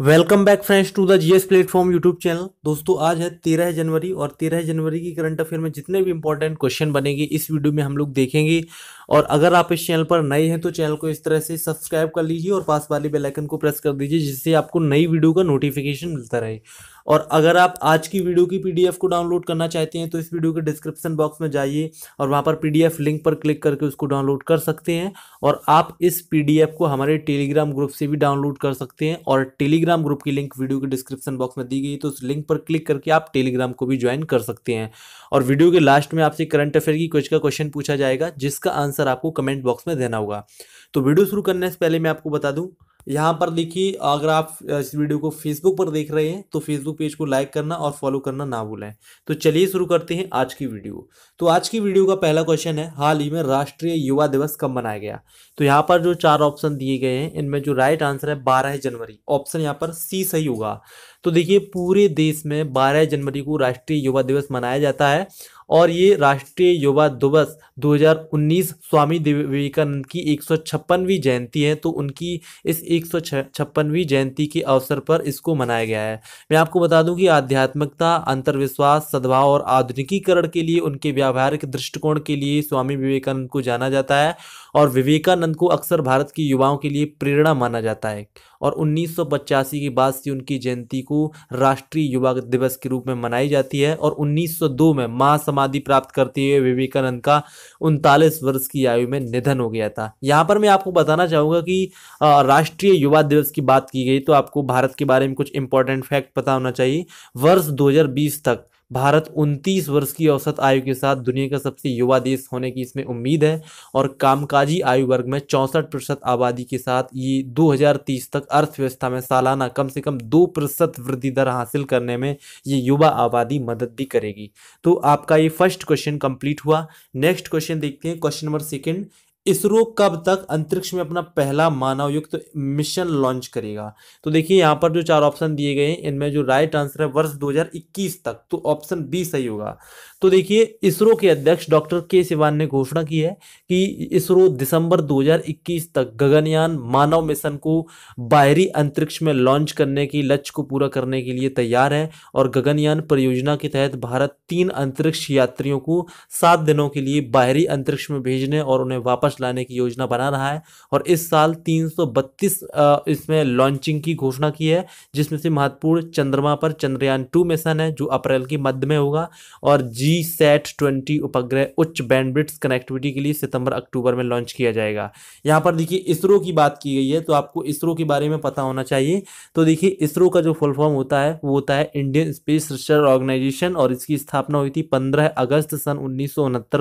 welcome back friends to the GS platform YouTube channel दोस्तों आज है तेरह जनवरी और तेरह जनवरी की करंट अफेयर में जितने भी इंपॉर्टेंट क्वेश्चन बनेंगे इस वीडियो में हम लोग देखेंगे और अगर आप इस चैनल पर नए हैं तो चैनल को इस तरह से सब्सक्राइब कर लीजिए और पास वाले बेलाइकन को प्रेस कर दीजिए जिससे आपको नई वीडियो का नोटिफिकेशन मिलता रहे और अगर आप आज की वीडियो की पीडीएफ को डाउनलोड करना चाहते हैं तो इस वीडियो के डिस्क्रिप्शन बॉक्स में जाइए और वहाँ पर पीडीएफ लिंक पर क्लिक करके उसको डाउनलोड कर सकते हैं और आप इस पीडीएफ को हमारे टेलीग्राम ग्रुप से भी डाउनलोड कर सकते हैं और टेलीग्राम ग्रुप की लिंक वीडियो के डिस्क्रिप्शन बॉक्स में दी गई तो उस लिंक पर क्लिक करके आप टेलीग्राम को भी ज्वाइन कर सकते हैं और वीडियो के लास्ट में आपसे करंट अफेयर की कुछ का क्वेश्चन पूछा जाएगा जिसका आंसर आपको कमेंट बॉक्स में देना होगा तो वीडियो शुरू करने से पहले मैं आपको बता दूँ यहाँ पर देखिए अगर आप इस वीडियो को फेसबुक पर देख रहे हैं तो फेसबुक पेज को लाइक करना और फॉलो करना ना भूलें तो चलिए शुरू करते हैं आज की वीडियो तो आज की वीडियो का पहला क्वेश्चन है हाल ही में राष्ट्रीय युवा दिवस कब मनाया गया तो यहाँ पर जो चार ऑप्शन दिए गए हैं इनमें जो राइट आंसर है बारह जनवरी ऑप्शन यहाँ पर सी सही होगा तो देखिए पूरे देश में बारह जनवरी को राष्ट्रीय युवा दिवस मनाया जाता है और ये राष्ट्रीय युवा दिवस 2019 स्वामी विवेकानंद की एक जयंती है तो उनकी इस एक जयंती के अवसर पर इसको मनाया गया है मैं आपको बता दूं कि आध्यात्मिकता अंतर्विश्वास सद्भाव और आधुनिकीकरण के लिए उनके व्यावहारिक दृष्टिकोण के लिए स्वामी विवेकानंद को जाना जाता है और विवेकानंद को अक्सर भारत के युवाओं के लिए प्रेरणा माना जाता है और उन्नीस के बाद से उनकी जयंती को राष्ट्रीय युवा दिवस के रूप में मनाई जाती है और 1902 में महासमाधि प्राप्त करते हुए विवेकानंद का उनतालीस वर्ष की आयु में निधन हो गया था यहाँ पर मैं आपको बताना चाहूँगा कि राष्ट्रीय युवा दिवस की बात की गई तो आपको भारत के बारे में कुछ इंपॉर्टेंट फैक्ट पता होना चाहिए वर्ष दो तक भारत 29 वर्ष की औसत आयु के साथ दुनिया का सबसे युवा देश होने की इसमें उम्मीद है और कामकाजी आयु वर्ग में चौंसठ प्रतिशत आबादी के साथ ये 2030 तक अर्थव्यवस्था में सालाना कम से कम दो प्रतिशत वृद्धि दर हासिल करने में ये युवा आबादी मदद भी करेगी तो आपका ये फर्स्ट क्वेश्चन कंप्लीट हुआ नेक्स्ट क्वेश्चन देखते हैं क्वेश्चन नंबर सेकेंड इसरो कब तक अंतरिक्ष में अपना पहला मानव युक्त मिशन लॉन्च करेगा तो देखिए यहाँ पर जो चार ऑप्शन दिए गए हैं इनमें जो राइट आंसर है वर्ष 2021 तक तो ऑप्शन बी सही होगा तो देखिए इसरो के अध्यक्ष डॉक्टर के सिवान ने घोषणा की है कि इसरो दिसंबर 2021 तक गगनयान मानव मिशन को बाहरी अंतरिक्ष में लॉन्च करने की लक्ष्य को पूरा करने के लिए तैयार है और गगनयान परियोजना के तहत भारत तीन अंतरिक्ष यात्रियों को सात दिनों के लिए बाहरी अंतरिक्ष में भेजने और उन्हें वापस पास लाने की योजना बना रहा है और इस साल 332 इसमें लॉन्चिंग की घोषणा की है जिसमें से महत्वपूर्ण चंद्रमा पर चंद्रयान टू मिशन है जो अप्रैल के मध्य में होगा और जी सेट ट्वेंटी उपग्रह उच्च बैंडविड्स कनेक्टिविटी के लिए सितंबर अक्टूबर में लॉन्च किया जाएगा यहाँ पर देखिए इसरो की बात की गई है तो आपको इसरो के बारे में पता होना चाहिए तो देखिए इसरो का जो फुल फॉर्म होता है वो होता है इंडियन स्पेस रिसर्च ऑर्गेनाइजेशन और इसकी स्थापना हुई थी पंद्रह अगस्त सन उन्नीस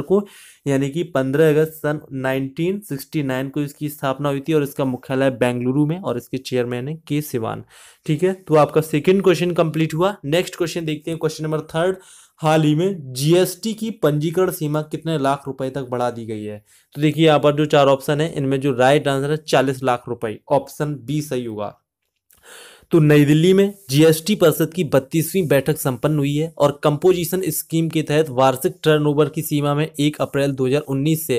को यानी कि पंद्रह अगस्त सन नाइन 1969 को इसकी स्थापना हुई थी और इसका मुख्यालय बेंगलुरु में और इसके चेयरमैन है के सिवान ठीक है तो आपका सेकेंड क्वेश्चन कंप्लीट हुआ नेक्स्ट क्वेश्चन देखते हैं क्वेश्चन नंबर थर्ड हाल ही में जीएसटी की पंजीकरण सीमा कितने लाख रुपए तक बढ़ा दी गई है तो देखिए यहाँ पर जो चार ऑप्शन है इनमें जो राइट आंसर है चालीस लाख रुपए ऑप्शन बी सही होगा तो नई दिल्ली में जीएसटी परिषद की बत्तीसवीं बैठक संपन्न हुई है और कंपोजिशन स्कीम के तहत वार्षिक टर्नओवर की सीमा में 1 अप्रैल 2019 से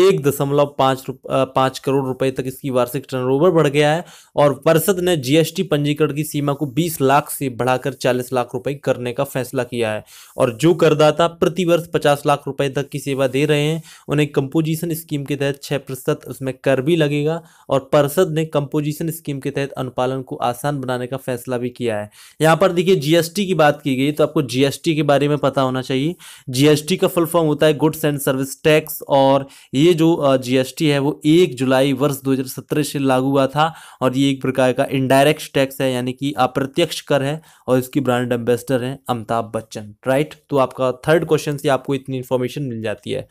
एक दशमलव पाँच पाँच करोड़ रुपए तक इसकी वार्षिक टर्नओवर बढ़ गया है और परिषद ने जीएसटी पंजीकरण की सीमा को 20 लाख से बढ़ाकर 40 लाख रुपए करने का फैसला किया है और जो करदाता प्रतिवर्ष पचास लाख रुपए तक की सेवा दे रहे हैं उन्हें कंपोजिशन स्कीम के तहत छः उसमें कर भी लगेगा और परिषद ने कंपोजिशन स्कीम के तहत अनुपालन को आसान बनाने का फैसला भी किया है यहाँ पर देखिए जीएसटी की बात की गई तो आपको जीएसटी के बारे में पता होना चाहिए जीएसटी का फुल फॉर्म होता है गुड्स एंड सर्विस टैक्स और ये जो जीएसटी है वो एक जुलाई वर्ष दो से लागू हुआ था और ये एक प्रकार का इनडायरेक्ट टैक्स है यानी कि अप्रत्यक्ष कर है और इसकी ब्रांड एम्बेसडर है अमिताभ बच्चन राइट तो आपका थर्ड क्वेश्चन से आपको इतनी इन्फॉर्मेशन मिल जाती है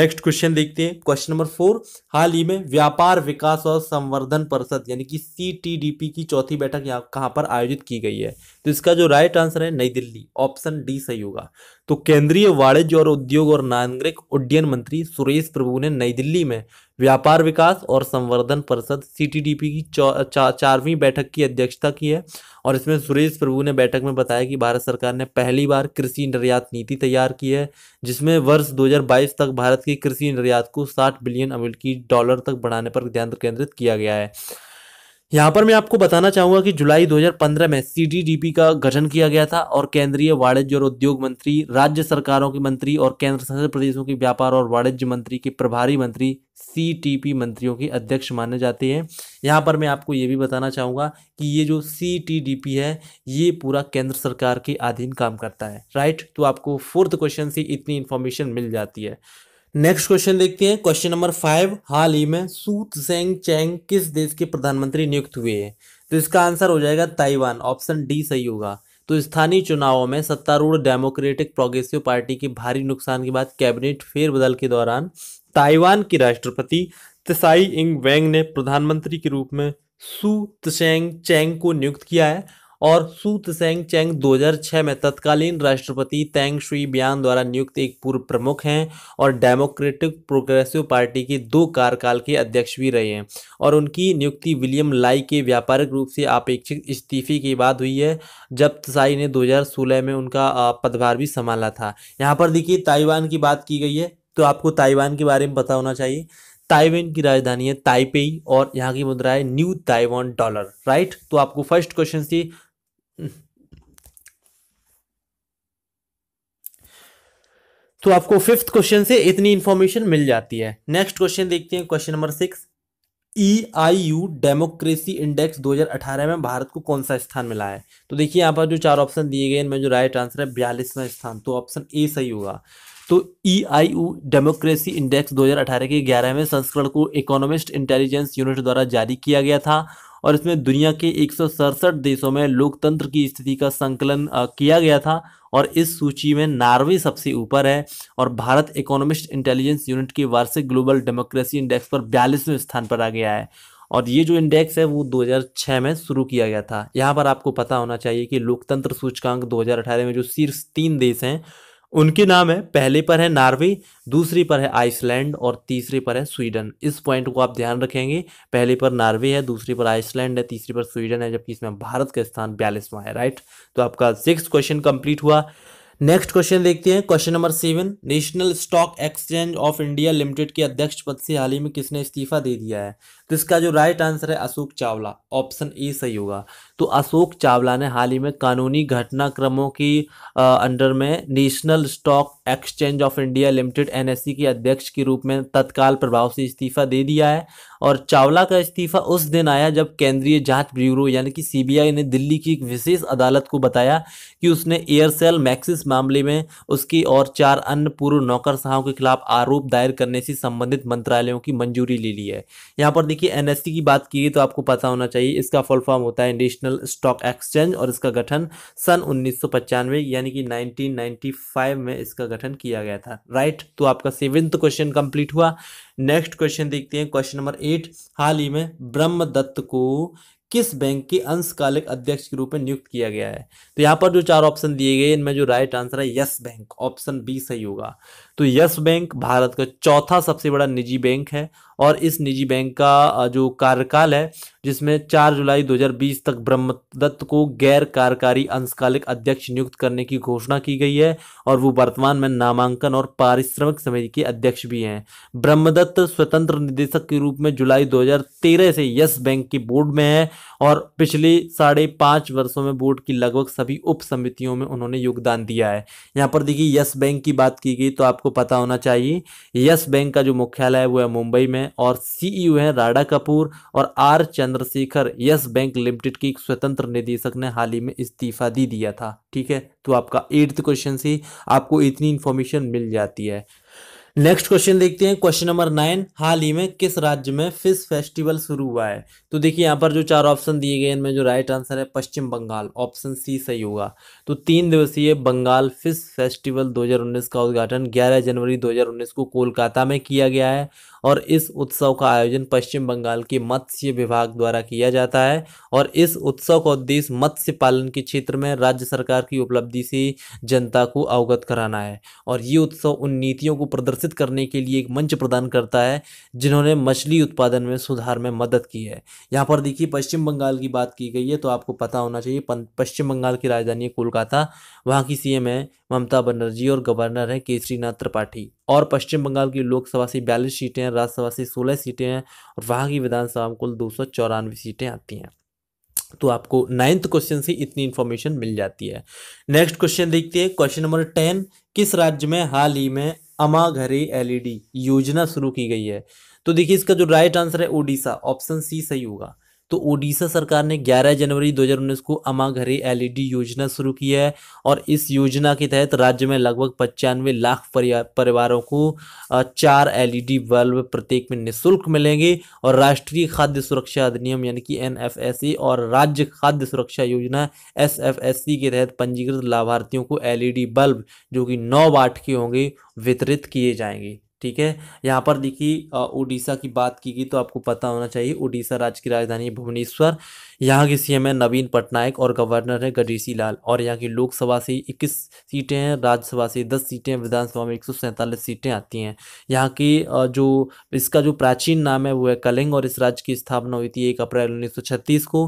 नेक्स्ट क्वेश्चन देखते हैं क्वेश्चन नंबर फोर हाल ही में व्यापार विकास और संवर्धन परिषद यानी कि सी की चौथी बैठक यहाँ यहाँ कहाँ पर आयोजित की गई है तो इसका जो राइट आंसर है नई दिल्ली ऑप्शन डी सही होगा तो केंद्रीय वाणिज्य और उद्योग और नागरिक उड्डयन मंत्री सुरेश प्रभु ने नई दिल्ली में व्यापार विकास और संवर्धन परिषद सीटीडीपी की चारवीं बैठक की अध्यक्षता की है और इसमें सुरेश प्रभु ने बैठक में बताया कि भारत सरकार ने पहली बार कृषि निर्यात नीति तैयार की है जिसमें वर्ष 2022 तक भारत की कृषि निर्यात को 60 बिलियन अमेरिकी डॉलर तक बढ़ाने पर ध्यान केंद्रित किया गया है यहाँ पर मैं आपको बताना चाहूंगा कि जुलाई 2015 में सी का गठन किया गया था और केंद्रीय वाणिज्य और उद्योग मंत्री राज्य सरकारों के मंत्री और केंद्र शासित प्रदेशों के व्यापार और वाणिज्य मंत्री के प्रभारी मंत्री सी मंत्रियों के अध्यक्ष माने जाते हैं यहाँ पर मैं आपको ये भी बताना चाहूंगा कि ये जो सी है ये पूरा केंद्र सरकार के अधीन काम करता है राइट तो आपको फोर्थ क्वेश्चन से इतनी इन्फॉर्मेशन मिल जाती है नेक्स्ट क्वेश्चन देखते हैं क्वेश्चन नंबर फाइव हाल ही में सूत सेंग चैंग किस देश के प्रधानमंत्री नियुक्त हुए हैं तो इसका आंसर हो जाएगा ताइवान ऑप्शन डी सही होगा तो स्थानीय चुनावों में सत्तारूढ़ डेमोक्रेटिक प्रोग्रेसिव पार्टी के भारी नुकसान के बाद कैबिनेट फेरबदल के दौरान ताइवान के राष्ट्रपति तसाई इंग वेंग ने प्रधानमंत्री के रूप में सू तसेंग चैंग को नियुक्त किया है और सूत सेंग चेंग 2006 में तत्कालीन राष्ट्रपति तेंग श्री ब्यान द्वारा नियुक्त एक पूर्व प्रमुख हैं और डेमोक्रेटिक प्रोग्रेसिव पार्टी के दो कार्यकाल के अध्यक्ष भी रहे हैं और उनकी नियुक्ति विलियम लाई के व्यापारिक रूप से अपेक्षित इस्तीफे के बाद हुई है जब तसाई ने 2016 में उनका पदभार भी संभाला था यहाँ पर देखिए ताइवान की बात की गई है तो आपको ताइवान के बारे में पता होना चाहिए ताइवान की राजधानी है ताइपेई और यहाँ की मुद्रा है न्यू ताइवान डॉलर राइट तो आपको फर्स्ट क्वेश्चन से तो आपको फिफ्थ क्वेश्चन से इतनी इंफॉर्मेशन मिल जाती है नेक्स्ट क्वेश्चन देखते हैं question number six E I U democracy index 2018 में भारत को कौन सा स्थान मिला है तो देखिए यहाँ पर जो चार ऑप्शन दिए गए इनमें जो राइट आंसर है बयालीसवां स्थान तो ऑप्शन ए सही होगा तो E I U democracy index 2018 के ग्यारहवें संस्करण को इकोनॉमिस्ट इंटेलिजेंस यूनिट द्वारा जारी किया गया था और इसमें दुनिया के एक देशों में लोकतंत्र की स्थिति का संकलन किया गया था और इस सूची में नार्वे सबसे ऊपर है और भारत इकोनॉमिस्ट इंटेलिजेंस यूनिट की वार्षिक ग्लोबल डेमोक्रेसी इंडेक्स पर बयालीसवें स्थान पर आ गया है और ये जो इंडेक्स है वो 2006 में शुरू किया गया था यहाँ पर आपको पता होना चाहिए कि लोकतंत्र सूचकांक 2018 में जो शीर्ष तीन देश हैं उनके नाम है पहले पर है नार्वे दूसरी पर है आइसलैंड और तीसरी पर है स्वीडन इस पॉइंट को आप ध्यान रखेंगे पहले पर नार्वे है दूसरी पर आइसलैंड है तीसरी पर स्वीडन है जबकि इसमें भारत का स्थान बयालीसवां है राइट तो आपका सिक्स क्वेश्चन कंप्लीट हुआ नेक्स्ट क्वेश्चन देखते हैं question number seven National Stock Exchange of India Limited के अध्यक्ष पद से हाल ही में किसने इस्तीफा दे दिया है तो इसका जो राइट आंसर है अशोक चावला ऑप्शन ए सही होगा तो अशोक चावला ने हाल ही में कानूनी घटनाक्रमों की अंडर में National Stock Exchange of India Limited NSC के अध्यक्ष के रूप में तत्काल प्रभाव से इस्तीफा दे दिया है और चावला का इस्तीफा उस दिन आया जब केंद्रीय जांच ब्यूरो यानी कि सीबीआई ने दिल्ली की एक विशेष अदालत को बताया कि उसने एयरसेल मैक्सिस मामले में उसकी और चार अन्य पूर्व नौकरशाहों के खिलाफ आरोप दायर करने से संबंधित मंत्रालयों की मंजूरी ले ली है यहाँ पर देखिए एनएससी की बात की तो आपको पता होना चाहिए इसका फुल फॉर्म होता है नेशनल स्टॉक एक्सचेंज और इसका गठन सन उन्नीस यानी कि 1995 में इसका गठन किया गया था राइट तो आपका सेवेंथ क्वेश्चन कंप्लीट हुआ नेक्स्ट क्वेश्चन देखते हैं क्वेश्चन नंबर एट हाल ही में ब्रह्म को किस बैंक के अंशकालिक अध्यक्ष के रूप में नियुक्त किया गया है तो यहाँ पर जो चार ऑप्शन दिए गए इनमें जो राइट आंसर है यस बैंक ऑप्शन बी सही होगा तो यस बैंक भारत का चौथा सबसे बड़ा निजी बैंक है और इस निजी बैंक का जो कार्यकाल है जिसमें 4 जुलाई 2020 तक ब्रह्मदत्त को गैर कार्यकारी अंशकालिक अध्यक्ष नियुक्त करने की घोषणा की गई है और वो वर्तमान में नामांकन और पारिश्रमिक समिति के अध्यक्ष भी हैं ब्रह्मदत्त स्वतंत्र निदेशक के रूप में जुलाई 2013 से यस बैंक के बोर्ड में है और पिछले साढ़े पाँच वर्षों में बोर्ड की लगभग सभी उप समितियों में उन्होंने योगदान दिया है यहाँ पर देखिए यस बैंक की बात की गई तो आपको आपको पता होना चाहिए यस बैंक का जो मुख्यालय है वो है मुंबई में और सीईओ e है राडा कपूर और R Chandrashekhar Yes Bank Limited की स्वतंत्र निदेशक ने हाल ही में इस्तीफा दे दिया था ठीक है तो आपका एट्थ क्वेश्चन से आपको इतनी इन्फॉर्मेशन मिल जाती है नेक्स्ट क्वेश्चन देखते हैं क्वेश्चन नंबर नाइन हाल ही में किस राज्य में फिश फेस्टिवल शुरू हुआ है तो देखिए यहाँ पर जो चार ऑप्शन दिए गए इनमें जो राइट आंसर है पश्चिम बंगाल ऑप्शन सी सही होगा तो तीन दिवसीय बंगाल फिश फेस्टिवल 2019 का उद्घाटन 11 जनवरी 2019 को कोलकाता में किया गया है और इस उत्सव का आयोजन पश्चिम बंगाल के मत्स्य विभाग द्वारा किया जाता है और इस उत्सव का उद्देश्य मत्स्य पालन के क्षेत्र में राज्य सरकार की उपलब्धि से जनता को अवगत कराना है और ये उत्सव उन नीतियों को प्रदर्शित करने के लिए एक मंच प्रदान करता है जिन्होंने मछली उत्पादन में सुधार में मदद की है यहाँ पर देखिए पश्चिम बंगाल की बात की गई है तो आपको पता होना चाहिए पश्चिम बंगाल की राजधानी कोलकाता वहाँ की सी है ममता बनर्जी और गवर्नर है केसरीनाथ त्रिपाठी और पश्चिम बंगाल की लोकसभा से बयालीस सीटें हैं राज्यसभा से सोलह सीटें हैं और वहाँ की विधानसभा में कुल दो सीटें आती हैं तो आपको नाइन्थ क्वेश्चन से इतनी इन्फॉर्मेशन मिल जाती है नेक्स्ट क्वेश्चन देखते हैं क्वेश्चन नंबर टेन किस राज्य में हाल ही में अमा घरे एलईडी e योजना शुरू की गई है तो देखिए इसका जो राइट आंसर है ओडिशा ऑप्शन सी सही होगा तो ओडिशा सरकार ने 11 जनवरी 2019 को अमा घरे एलईडी योजना शुरू की है और इस योजना के तहत राज्य में लगभग पचानवे लाख परिवारों को चार एलईडी बल्ब प्रत्येक में निःशुल्क मिलेंगे और राष्ट्रीय खाद्य सुरक्षा अधिनियम यानी कि एन और राज्य खाद्य सुरक्षा योजना एस के तहत पंजीकृत लाभार्थियों को एल बल्ब जो कि नौ वाट के होंगे वितरित किए जाएंगे ठीक है यहाँ पर देखिए उड़ीसा की बात की गई तो आपको पता होना चाहिए उड़ीसा राज्य की राजधानी भुवनेश्वर यहाँ के सीएम है नवीन पटनायक और गवर्नर है गजेशी लाल और यहाँ की लोकसभा से 21 सीटें हैं राज्यसभा से 10 सीटें विधानसभा में एक सीटें आती हैं यहाँ की जो इसका जो प्राचीन नाम है वो है कलिंग और इस राज्य की स्थापना हुई थी एक अप्रैल उन्नीस को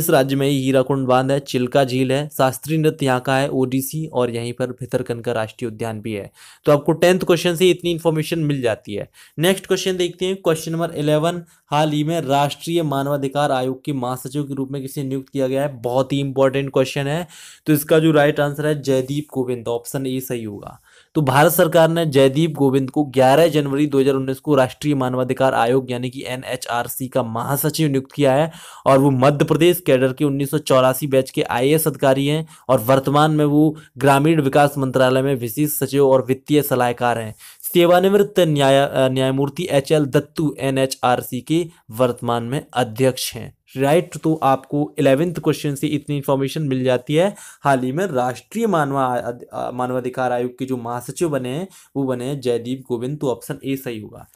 इस राज्य में हीराकुंड बांध है चिल्का झील है शास्त्रीय नृत्य यहाँ का है ओडिसी और यहीं पर भितरकन का राष्ट्रीय उद्यान भी है तो आपको टेंथ क्वेश्चन से इतनी इन्फॉर्मेशन इंफॉर्मेशन मिल जाती है नेक्स्ट क्वेश्चन देखते हैं क्वेश्चन नंबर इलेवन हाल ही में राष्ट्रीय मानवाधिकार आयोग के महासचिव के रूप में किसे नियुक्त किया गया है बहुत ही इंपॉर्टेंट क्वेश्चन है तो इसका जो राइट आंसर है जयदीप गोविंद ऑप्शन ए सही होगा तो भारत सरकार ने जयदीप गोविंद को 11 जनवरी 2019 को राष्ट्रीय मानवाधिकार आयोग यानी कि एनएचआरसी का महासचिव नियुक्त किया है और वो मध्य प्रदेश कैडर के उन्नीस बैच के आई अधिकारी हैं और वर्तमान में वो ग्रामीण विकास मंत्रालय में विशेष सचिव और वित्तीय सलाहकार हैं सेवानिवृत्त न्याय न्यायमूर्ति H L Dattu N H R C के वर्तमान में अध्यक्ष हैं राइट right, तो आपको इलेवेंथ क्वेश्चन से इतनी इन्फॉर्मेशन मिल जाती है हाल ही में राष्ट्रीय मानवा मानवाधिकार आयोग के जो महासचिव बने हैं वो बने हैं जयदीप गोविंद तो ऑप्शन ए सही होगा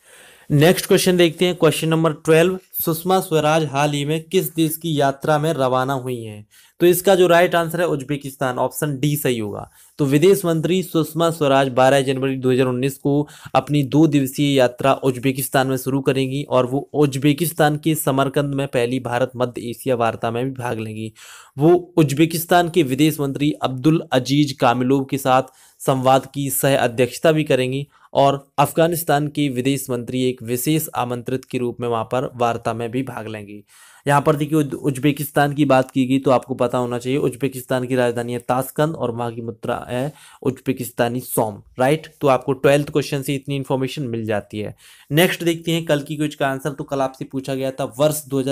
नेक्स्ट क्वेश्चन देखते हैं question number twelve Sushma Swaraj हाल ही में किस देश की यात्रा में रवाना हुई हैं तो इसका जो राइट आंसर है उज्बेकिस्तान ऑप्शन डी सही होगा तो विदेश मंत्री सुषमा स्वराज 12 जनवरी 2019 को अपनी दो दिवसीय यात्रा उज्बेकिस्तान में शुरू करेंगी और वो उज्बेकिस्तान के समरकंद में पहली भारत मध्य एशिया वार्ता में भी भाग लेंगी वो उज्बेकिस्तान के विदेश मंत्री अब्दुल अजीज कामिलोव के साथ संवाद की सह अध्यक्षता भी करेंगी और अफगानिस्तान के विदेश मंत्री एक विशेष आमंत्रित के रूप में वहाँ पर वार्ता में भी भाग लेंगी यहाँ पर देखिए उज्बेकिस्तान की बात की गई तो आपको पता होना चाहिए उज्बेकिस्तान की राजधानी है ताशकंद और वहाँ की मुद्रा है उज्बेकिस्तानी सोम राइट तो आपको ट्वेल्थ क्वेश्चन से इतनी इन्फॉर्मेशन मिल जाती है नेक्स्ट देखते हैं कल की क्विज का आंसर तो कल आपसे पूछा गया था वर्ष दो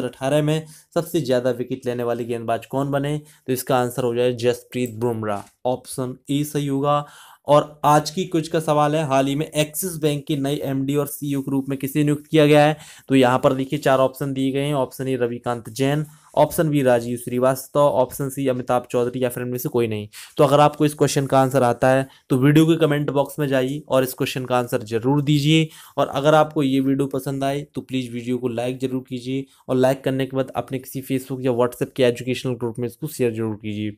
में सबसे ज़्यादा विकेट लेने वाले गेंदबाज कौन बने तो इसका आंसर हो जाए जसप्रीत बुमराह ऑप्शन ए सही होगा और आज की कुछ का सवाल है हाल ही में एक्सिस बैंक की नई एमडी और सीईओ e के रूप में किसे नियुक्त किया गया है तो यहाँ पर देखिए चार ऑप्शन दिए गए हैं option A Ravikant Jain option B Rajeev Shrivastava option C Amitabh Chaudhary या फिर इनमें से कोई नहीं तो अगर आपको इस क्वेश्चन का आंसर आता है तो वीडियो के कमेंट बॉक्स में जाइए और इस क्वेश्चन का आंसर जरूर दीजिए और अगर आपको ये वीडियो पसंद आए तो प्लीज़ वीडियो को लाइक जरूर कीजिए और लाइक करने के बाद अपने किसी फेसबुक या व्हाट्सएप के एजुकेशनल ग्रुप में इसको शेयर जरूर कीजिए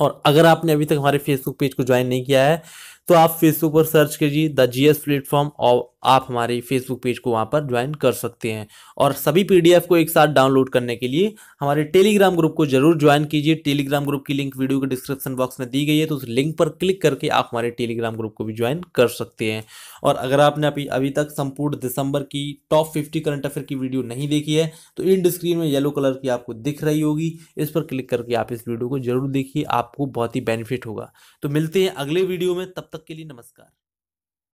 और अगर आपने अभी तक हमारे फेसबुक पेज को ज्वाइन नहीं किया है तो आप फेसबुक पर सर्च कीजिए द जी एस प्लेटफॉर्म और आप हमारे फेसबुक पेज को वहाँ पर ज्वाइन कर सकते हैं और सभी पीडीएफ को एक साथ डाउनलोड करने के लिए हमारे टेलीग्राम ग्रुप को जरूर ज्वाइन कीजिए टेलीग्राम ग्रुप की लिंक वीडियो के डिस्क्रिप्शन बॉक्स में दी गई है तो उस लिंक पर क्लिक करके आप हमारे टेलीग्राम ग्रुप को भी ज्वाइन कर सकते हैं और अगर आपने अभी अभी तक संपूर्ण दिसंबर की टॉप फिफ्टी करंट अफेयर की वीडियो नहीं देखी है तो इन स्क्रीन में येलो कलर की आपको दिख रही होगी इस पर क्लिक करके आप इस वीडियो को जरूर देखिए आपको बहुत ही बेनिफिट होगा तो मिलते हैं अगले वीडियो में तब तक के लिए नमस्कार